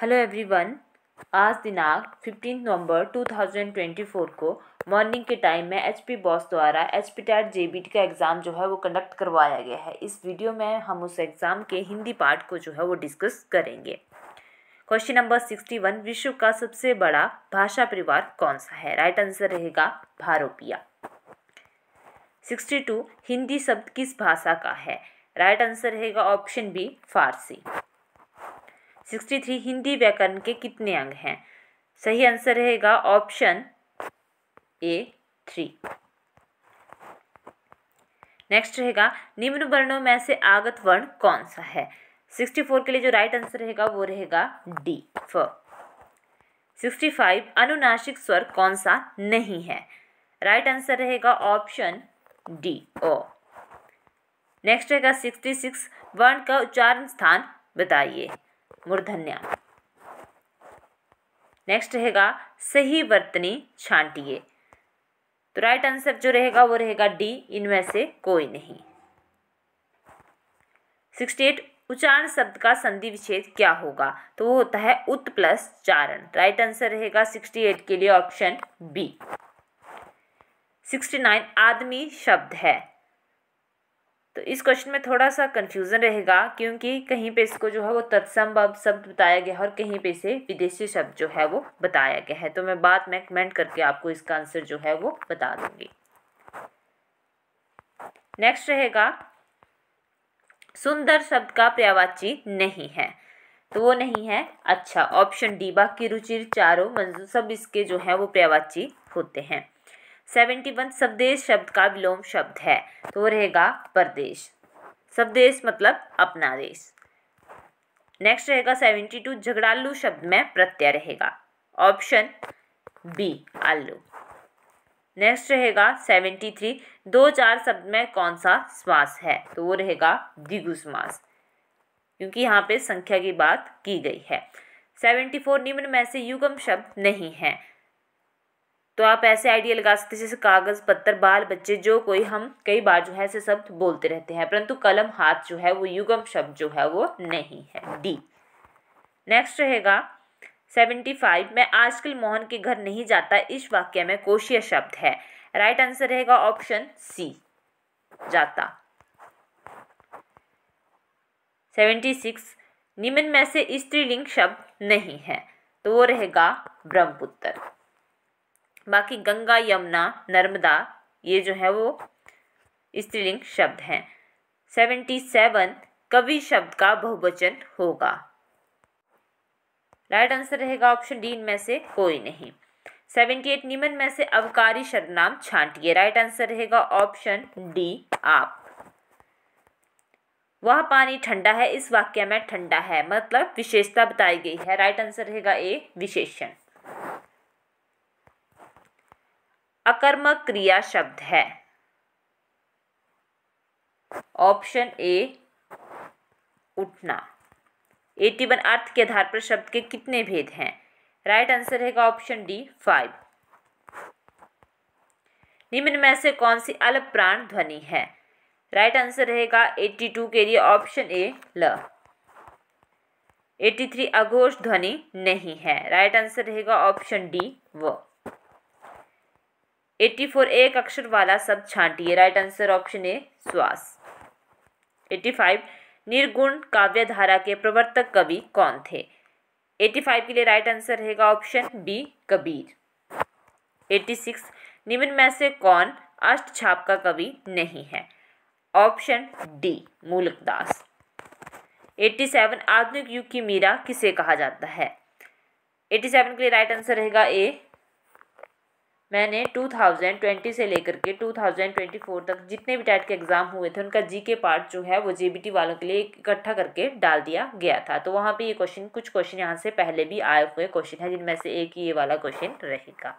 hello everyone आज दिनांक fifteen नवंबर 2024 को मॉर्निंग के टाइम में एचपी बॉस द्वारा एच पी टैट जे का एग्ज़ाम जो है वो कंडक्ट करवाया गया है इस वीडियो में हम उस एग्ज़ाम के हिंदी पार्ट को जो है वो डिस्कस करेंगे क्वेश्चन नंबर सिक्सटी वन विश्व का सबसे बड़ा भाषा परिवार कौन सा है राइट आंसर रहेगा भारोपिया सिक्सटी टू हिंदी शब्द किस भाषा का है राइट आंसर रहेगा option B Farsi sixty three Hindi व्याकरण के कितने अंग हैं सही आंसर रहेगा ऑप्शन ए थ्री नेक्स्ट रहेगा निम्न वर्णों में से आगत वर्ण कौन सा है सिक्सटी फोर के लिए जो राइट आंसर रहेगा वो रहेगा डी फ सिक्सटी फाइव अनुनाशिक स्वर कौन सा नहीं है राइट आंसर रहेगा ऑप्शन डी ओ नेक्स्ट रहेगा सिक्सटी सिक्स वर्ण का उच्चारण स्थान बताइए मूर्धन्या नेक्स्ट रहेगा सही वर्तनी छांटिए तो राइट आंसर जो रहेगा वो रहेगा डी इनमें से कोई नहीं सिक्सटी एट उच्चारण शब्द का संधि विच्छेद क्या होगा तो वो होता है उत प्लस चारण राइट आंसर रहेगा सिक्सटी एट के लिए ऑप्शन बी सिक्सटी नाइन आदमी शब्द है तो इस क्वेश्चन में थोड़ा सा कन्फ्यूज़न रहेगा क्योंकि कहीं पे इसको जो है वो तत्सम शब्द बताया गया है और कहीं पे इसे विदेशी शब्द जो है वो बताया गया है तो मैं बाद में कमेंट करके आपको इसका आंसर जो है वो बता दूंगी नेक्स्ट रहेगा सुंदर शब्द का पर्यावाची नहीं है तो वो नहीं है अच्छा ऑप्शन डी बाकी रुचिर चारों मंजूर सब इसके जो है वो पर्यावाची होते हैं सेवेंटी वन स्वदेश शब्द का विलोम शब्द है तो रहेगा परदेश स्वदेश मतलब अपना देश नेक्स्ट रहेगा सेवेंटी टू झगड़ालू शब्द में प्रत्यय रहेगा ऑप्शन बी आलू नेक्स्ट रहेगा सेवेंटी थ्री दो चार शब्द में कौन सा श्वास है तो वो रहेगा दिगु श्वास क्योंकि यहाँ पे संख्या की बात की गई है सेवेंटी फोर निम्न में से युगम शब्द नहीं है तो आप ऐसे आइडिया लगा सकते हैं जैसे कागज़ पत्थर बाल बच्चे जो कोई हम कई बार जो है ऐसे शब्द बोलते रहते हैं परंतु कलम हाथ जो है वो युगम शब्द जो है वो नहीं है डी नेक्स्ट रहेगा सेवेंटी फाइव मैं आजकल मोहन के घर नहीं जाता इस वाक्य में कोशिया शब्द है राइट आंसर रहेगा ऑप्शन सी जाता सेवेंटी सिक्स निम्न में से स्त्रीलिंग शब्द नहीं है तो वो रहेगा ब्रह्मपुत्र बाकी गंगा यमुना नर्मदा ये जो है वो स्त्रीलिंग शब्द हैं सेवेंटी सेवन कवि शब्द का बहुवचन होगा राइट आंसर रहेगा ऑप्शन डी इनमें से कोई नहीं सेवेंटी एट निमन में से अवकारी शब्द नाम छांटिए राइट आंसर रहेगा ऑप्शन डी आप वह पानी ठंडा है इस वाक्य में ठंडा है मतलब विशेषता बताई गई है राइट आंसर रहेगा ए विशेषण अकर्मक क्रिया शब्द है ऑप्शन ए उठना एटी वन अर्थ के आधार पर शब्द के कितने भेद हैं राइट आंसर है ऑप्शन डी फाइव निम्न में से कौन सी अल्प प्राण ध्वनि है राइट आंसर रहेगा एट्टी टू के लिए ऑप्शन ए ल एट्टी थ्री अघोष ध्वनि नहीं है राइट आंसर रहेगा ऑप्शन डी व एट्टी फोर एक अक्षर वाला शब्द छांटिए राइट आंसर ऑप्शन ए श्वास एट्टी फाइव निर्गुण काव्य धारा के प्रवर्तक कवि कौन थे एट्टी फाइव के लिए राइट आंसर रहेगा option B Kabir eighty six निम्न में से कौन अष्ट छाप का कवि नहीं है option D Malukdas eighty seven आधुनिक युग की मीरा किसे कहा जाता है एट्टी सेवन के लिए राइट आंसर रहेगा ए मैंने 2020 से लेकर के 2024 तक जितने भी टाइट के एग्ज़ाम हुए थे उनका जी के पार्ट जो है वो जेबीटी वालों के लिए इकट्ठा करके डाल दिया गया था तो वहाँ पे ये क्वेश्चन कुछ क्वेश्चन यहाँ से पहले भी आए हुए क्वेश्चन है जिनमें से एक ही ये वाला क्वेश्चन रहेगा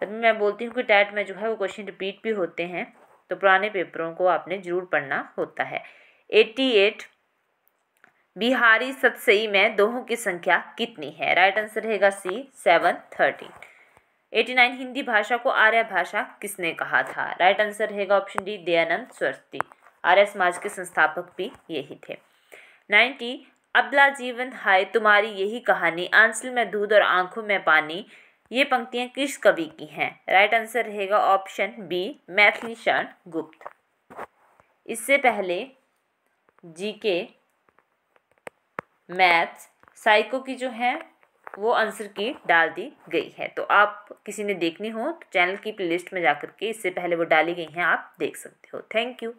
तभी मैं बोलती हूँ कि टैट में जो है वो क्वेश्चन रिपीट भी होते हैं तो पुराने पेपरों को आपने जरूर पढ़ना होता है एट्टी एट बिहारी सतसई में दोहों की संख्या कितनी है राइट आंसर रहेगा C seven thirty eighty nine Hindi भाषा को आर्य भाषा किसने कहा था राइट आंसर रहेगा ऑप्शन डी दयानंद सरस्वती आर्य समाज के संस्थापक भी यही थे नाइन्टी अबला जीवन हाय तुम्हारी यही कहानी आंसल में दूध और आंखों में पानी ये पंक्तियाँ किस कवि की हैं राइट आंसर रहेगा ऑप्शन बी मैथिली शरण गुप्त इससे पहले जी के मैथ्स साइको की जो है वो आंसर की डाल दी गई है तो आप किसी ने देखनी हो तो चैनल की प्लेलिस्ट में जा के इससे पहले वो डाली गई हैं आप देख सकते हो थैंक यू